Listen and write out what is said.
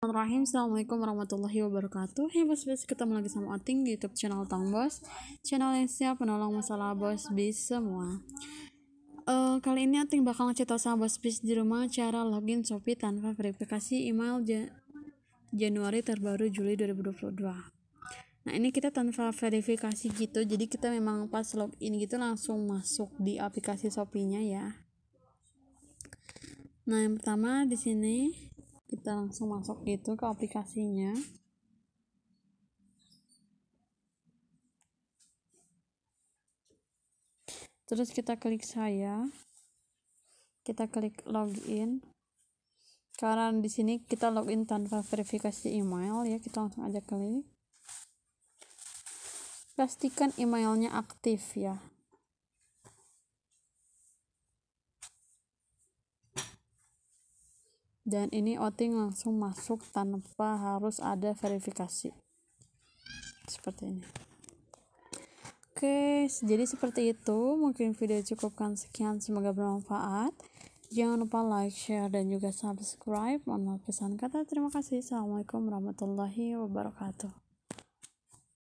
Bismillahirrahmanirrahim Assalamualaikum warahmatullahi wabarakatuh Hai hey, bos-bos, ketemu lagi sama Oting di youtube channel Tang Bos Channel yang siap menolong masalah bos bis semua uh, Kali ini Oting bakal ngecerita sama bos bis di rumah Cara login Shopee tanpa verifikasi email Jan Januari terbaru Juli 2022 Nah ini kita tanpa verifikasi gitu Jadi kita memang pas login gitu langsung masuk di aplikasi Shopee-nya ya Nah yang pertama di sini kita langsung masuk itu ke aplikasinya terus kita klik saya kita klik login karena di sini kita login tanpa verifikasi email ya kita langsung aja klik pastikan emailnya aktif ya dan ini outing langsung masuk tanpa harus ada verifikasi seperti ini oke jadi seperti itu mungkin video cukupkan sekian semoga bermanfaat jangan lupa like, share, dan juga subscribe mohon maaf pesan kata terima kasih assalamualaikum warahmatullahi wabarakatuh